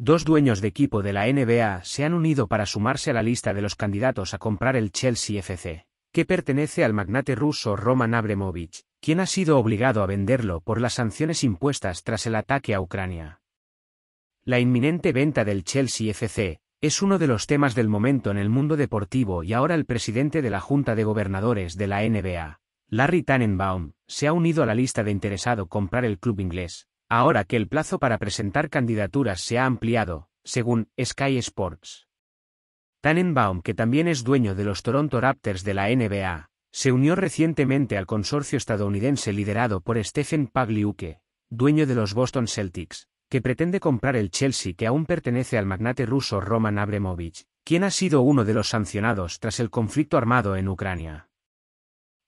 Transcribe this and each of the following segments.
Dos dueños de equipo de la NBA se han unido para sumarse a la lista de los candidatos a comprar el Chelsea FC, que pertenece al magnate ruso Roman Abremovich, quien ha sido obligado a venderlo por las sanciones impuestas tras el ataque a Ucrania. La inminente venta del Chelsea FC es uno de los temas del momento en el mundo deportivo y ahora el presidente de la Junta de Gobernadores de la NBA, Larry Tannenbaum, se ha unido a la lista de interesado comprar el club inglés, ahora que el plazo para presentar candidaturas se ha ampliado, según Sky Sports. Tannenbaum, que también es dueño de los Toronto Raptors de la NBA, se unió recientemente al consorcio estadounidense liderado por Stephen Pagliuque, dueño de los Boston Celtics, que pretende comprar el Chelsea que aún pertenece al magnate ruso Roman Abramovich, quien ha sido uno de los sancionados tras el conflicto armado en Ucrania.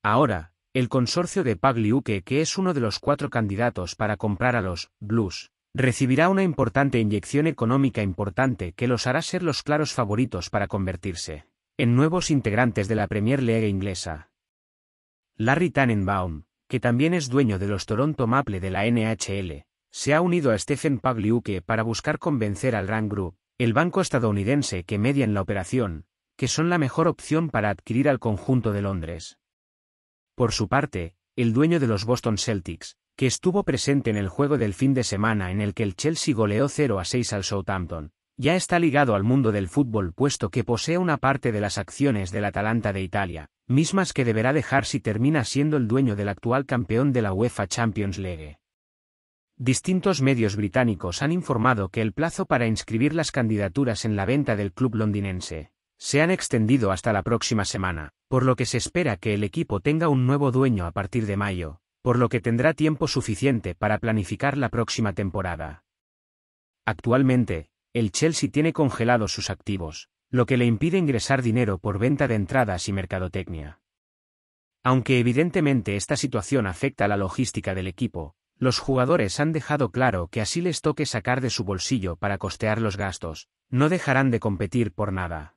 Ahora, el consorcio de Pagliuque, que es uno de los cuatro candidatos para comprar a los Blues, recibirá una importante inyección económica importante que los hará ser los claros favoritos para convertirse en nuevos integrantes de la Premier League inglesa. Larry Tannenbaum, que también es dueño de los Toronto Maple de la NHL, se ha unido a Stephen Pagliuque para buscar convencer al Rang Group, el banco estadounidense que media en la operación, que son la mejor opción para adquirir al conjunto de Londres. Por su parte, el dueño de los Boston Celtics, que estuvo presente en el juego del fin de semana en el que el Chelsea goleó 0 a 6 al Southampton, ya está ligado al mundo del fútbol puesto que posee una parte de las acciones del Atalanta de Italia, mismas que deberá dejar si termina siendo el dueño del actual campeón de la UEFA Champions League. Distintos medios británicos han informado que el plazo para inscribir las candidaturas en la venta del club londinense se han extendido hasta la próxima semana, por lo que se espera que el equipo tenga un nuevo dueño a partir de mayo, por lo que tendrá tiempo suficiente para planificar la próxima temporada. Actualmente, el Chelsea tiene congelados sus activos, lo que le impide ingresar dinero por venta de entradas y mercadotecnia. Aunque evidentemente esta situación afecta la logística del equipo, los jugadores han dejado claro que así les toque sacar de su bolsillo para costear los gastos, no dejarán de competir por nada.